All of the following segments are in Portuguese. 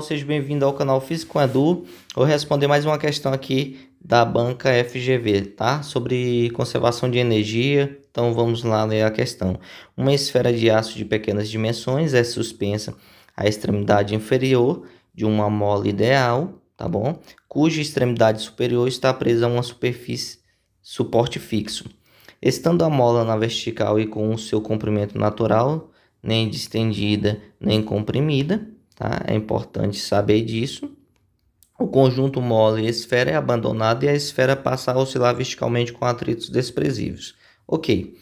Seja bem-vindo ao canal Físico Edu. Vou responder mais uma questão aqui da banca FGV, tá? Sobre conservação de energia. Então vamos lá ler a questão. Uma esfera de aço de pequenas dimensões é suspensa à extremidade inferior de uma mola ideal, tá bom? Cuja extremidade superior está presa a uma superfície suporte fixo. Estando a mola na vertical e com o seu comprimento natural, nem distendida nem comprimida, Tá? É importante saber disso. O conjunto mole e esfera é abandonado e a esfera passa a oscilar verticalmente com atritos desprezíveis. Ok.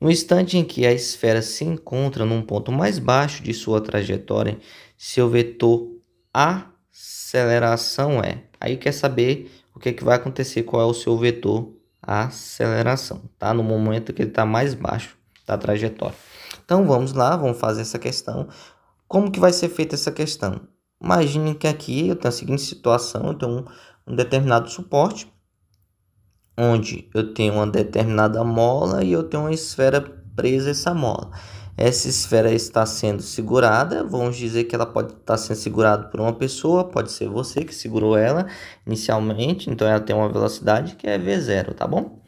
No instante em que a esfera se encontra num ponto mais baixo de sua trajetória, seu vetor aceleração é. Aí quer saber o que, é que vai acontecer, qual é o seu vetor aceleração, tá? No momento que ele está mais baixo da trajetória. Então vamos lá, vamos fazer essa questão. Como que vai ser feita essa questão? Imagine que aqui eu tenho a seguinte situação, eu tenho um, um determinado suporte, onde eu tenho uma determinada mola e eu tenho uma esfera presa a essa mola. Essa esfera está sendo segurada, vamos dizer que ela pode estar sendo segurada por uma pessoa, pode ser você que segurou ela inicialmente, então ela tem uma velocidade que é V0, tá bom?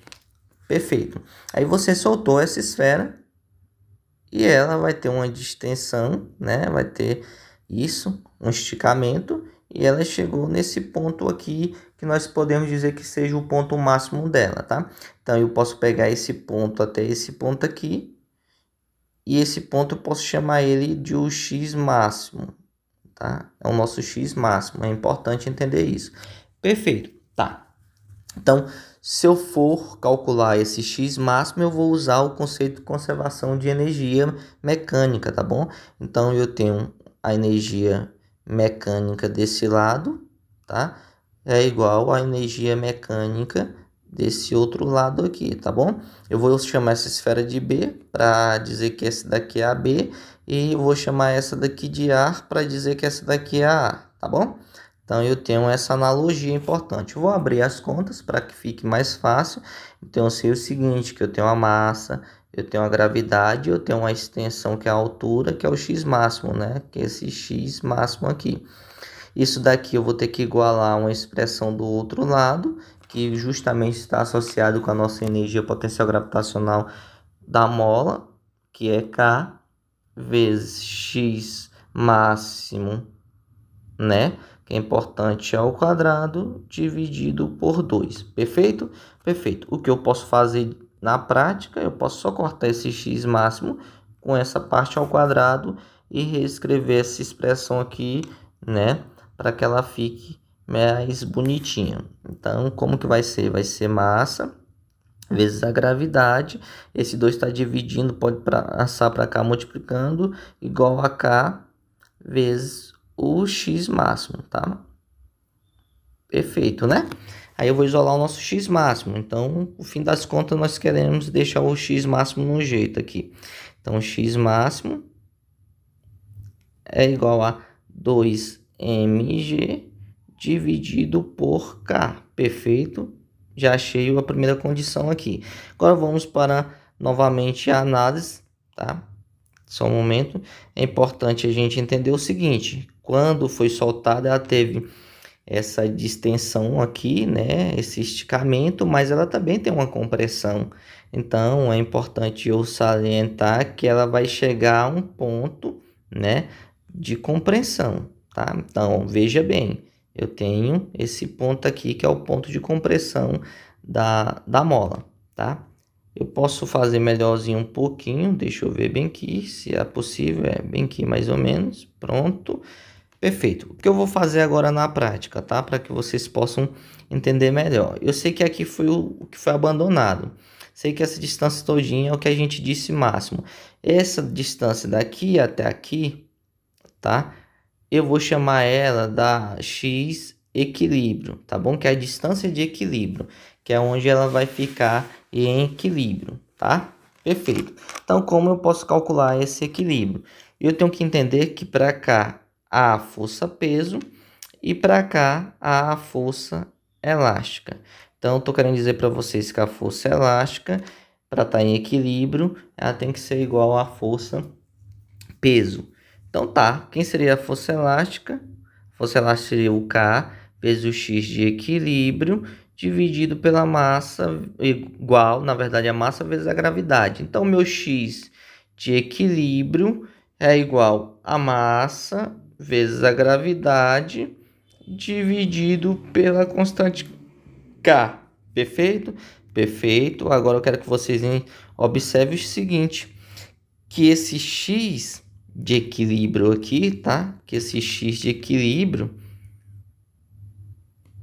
Perfeito. Aí você soltou essa esfera e ela vai ter uma distensão, né? Vai ter isso, um esticamento, e ela chegou nesse ponto aqui que nós podemos dizer que seja o ponto máximo dela, tá? Então eu posso pegar esse ponto até esse ponto aqui, e esse ponto eu posso chamar ele de o x máximo, tá? É o nosso x máximo, é importante entender isso. Perfeito, tá? Então, se eu for calcular esse x máximo, eu vou usar o conceito de conservação de energia mecânica, tá bom? Então, eu tenho a energia mecânica desse lado, tá? É igual à energia mecânica desse outro lado aqui, tá bom? Eu vou chamar essa esfera de B para dizer que essa daqui é a B e vou chamar essa daqui de A para dizer que essa daqui é a A, tá bom? Então eu tenho essa analogia importante. Eu vou abrir as contas para que fique mais fácil. Então eu sei o seguinte, que eu tenho a massa, eu tenho a gravidade, eu tenho a extensão que é a altura, que é o x máximo, né? Que é esse x máximo aqui. Isso daqui eu vou ter que igualar uma expressão do outro lado, que justamente está associado com a nossa energia potencial gravitacional da mola, que é K vezes x máximo, né? que é importante, ao quadrado dividido por 2. Perfeito? Perfeito. O que eu posso fazer na prática, eu posso só cortar esse x máximo com essa parte ao quadrado e reescrever essa expressão aqui, né, para que ela fique mais bonitinha. Então, como que vai ser? Vai ser massa vezes a gravidade. Esse 2 está dividindo, pode passar para cá multiplicando, igual a k vezes o x máximo, tá? Perfeito, né? Aí eu vou isolar o nosso x máximo. Então, no fim das contas, nós queremos deixar o x máximo no jeito aqui. Então, x máximo é igual a 2mg dividido por k. Perfeito? Já achei a primeira condição aqui. Agora vamos para novamente a análise, tá? Só um momento. É importante a gente entender o seguinte, quando foi soltada, ela teve essa distensão aqui, né? Esse esticamento, mas ela também tem uma compressão. Então é importante eu salientar que ela vai chegar a um ponto, né? De compressão, tá? Então veja bem, eu tenho esse ponto aqui que é o ponto de compressão da, da mola, tá? Eu posso fazer melhorzinho um pouquinho, deixa eu ver bem aqui, se é possível, é bem aqui mais ou menos, pronto. Pronto Perfeito. O que eu vou fazer agora na prática, tá? Para que vocês possam entender melhor. Eu sei que aqui foi o que foi abandonado. Sei que essa distância todinha é o que a gente disse máximo. Essa distância daqui até aqui, tá? Eu vou chamar ela da x equilíbrio, tá bom? Que é a distância de equilíbrio, que é onde ela vai ficar em equilíbrio, tá? Perfeito. Então, como eu posso calcular esse equilíbrio? Eu tenho que entender que para cá a força peso e para cá a força elástica. Então, estou querendo dizer para vocês que a força elástica, para estar tá em equilíbrio, ela tem que ser igual à força peso. Então, tá. Quem seria a força elástica? A força elástica seria o K vezes o X de equilíbrio dividido pela massa igual, na verdade, a massa vezes a gravidade. Então, meu X de equilíbrio é igual a massa vezes a gravidade dividido pela constante K. Perfeito? Perfeito. Agora eu quero que vocês observem o seguinte, que esse x de equilíbrio aqui, tá? Que esse x de equilíbrio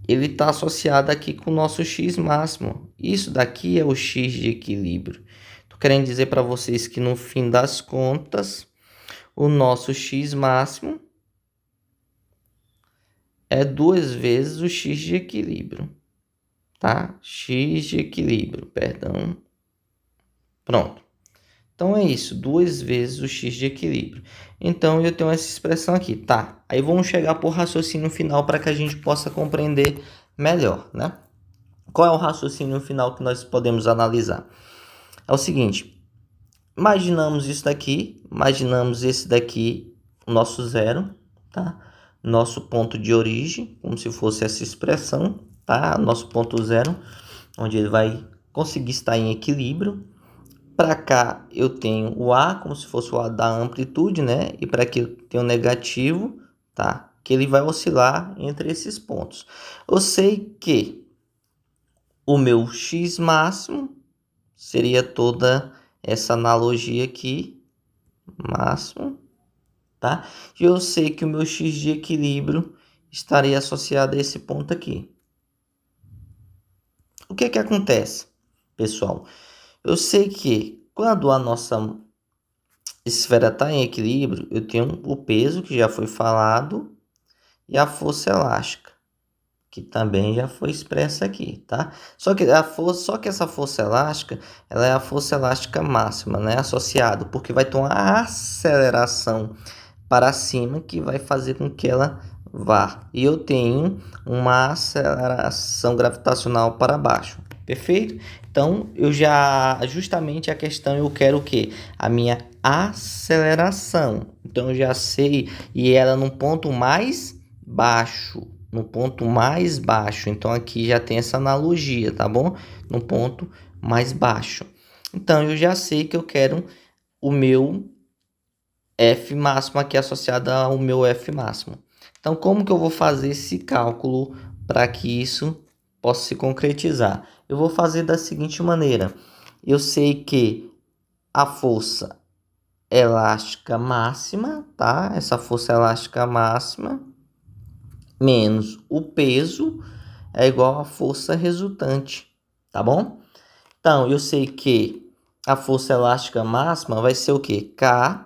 ele está associado aqui com o nosso x máximo. Isso daqui é o x de equilíbrio. Tô querendo dizer para vocês que no fim das contas, o nosso x máximo é duas vezes o x de equilíbrio, tá? X de equilíbrio, perdão. Pronto. Então é isso, duas vezes o x de equilíbrio. Então eu tenho essa expressão aqui, tá? Aí vamos chegar o raciocínio final para que a gente possa compreender melhor, né? Qual é o raciocínio final que nós podemos analisar? É o seguinte, imaginamos isso daqui, imaginamos esse daqui, o nosso zero, tá? nosso ponto de origem, como se fosse essa expressão, tá? Nosso ponto zero, onde ele vai conseguir estar em equilíbrio. Para cá eu tenho o A, como se fosse o A da amplitude, né? E para aqui eu tenho o negativo, tá? Que ele vai oscilar entre esses pontos. Eu sei que o meu X máximo seria toda essa analogia aqui, máximo, tá? E eu sei que o meu x de equilíbrio estaria associado a esse ponto aqui. O que é que acontece, pessoal? Eu sei que quando a nossa esfera está em equilíbrio, eu tenho o peso que já foi falado e a força elástica, que também já foi expressa aqui, tá? Só que a força, só que essa força elástica, ela é a força elástica máxima, né, associado, porque vai ter uma aceleração para cima que vai fazer com que ela vá. E eu tenho uma aceleração gravitacional para baixo. Perfeito? Então, eu já justamente a questão eu quero o quê? A minha aceleração. Então eu já sei e ela num ponto mais baixo, no ponto mais baixo. Então aqui já tem essa analogia, tá bom? No ponto mais baixo. Então eu já sei que eu quero o meu F máximo aqui associada ao meu F máximo. Então, como que eu vou fazer esse cálculo para que isso possa se concretizar? Eu vou fazer da seguinte maneira. Eu sei que a força elástica máxima, tá? Essa força elástica máxima menos o peso é igual à força resultante, tá bom? Então, eu sei que a força elástica máxima vai ser o quê? K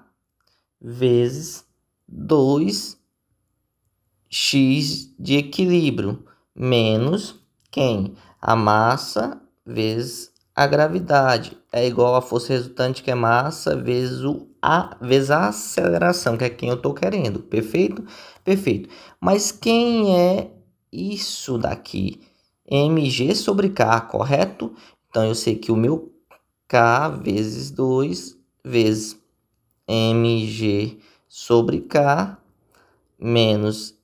vezes 2x de equilíbrio menos quem? A massa vezes a gravidade é igual à força resultante que é massa vezes, o a, vezes a aceleração, que é quem eu estou querendo. Perfeito? Perfeito. Mas quem é isso daqui? mg sobre k, correto? Então, eu sei que o meu k vezes 2 vezes mg sobre k menos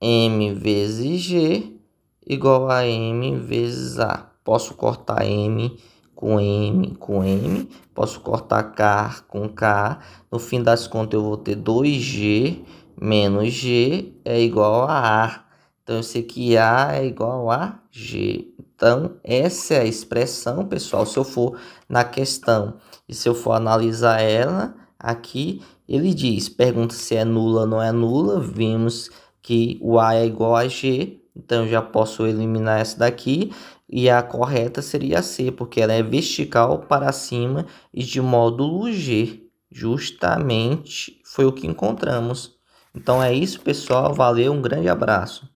m vezes g igual a m vezes a. Posso cortar m com m com m, posso cortar k com k. No fim das contas eu vou ter 2g menos g é igual a a. Então eu sei que a é igual a g. Então essa é a expressão, pessoal, se eu for na questão e se eu for analisar ela, Aqui ele diz, pergunta se é nula ou não é nula, vimos que o A é igual a G, então já posso eliminar essa daqui, e a correta seria a C, porque ela é vertical para cima e de módulo G. Justamente foi o que encontramos. Então é isso, pessoal. Valeu, um grande abraço.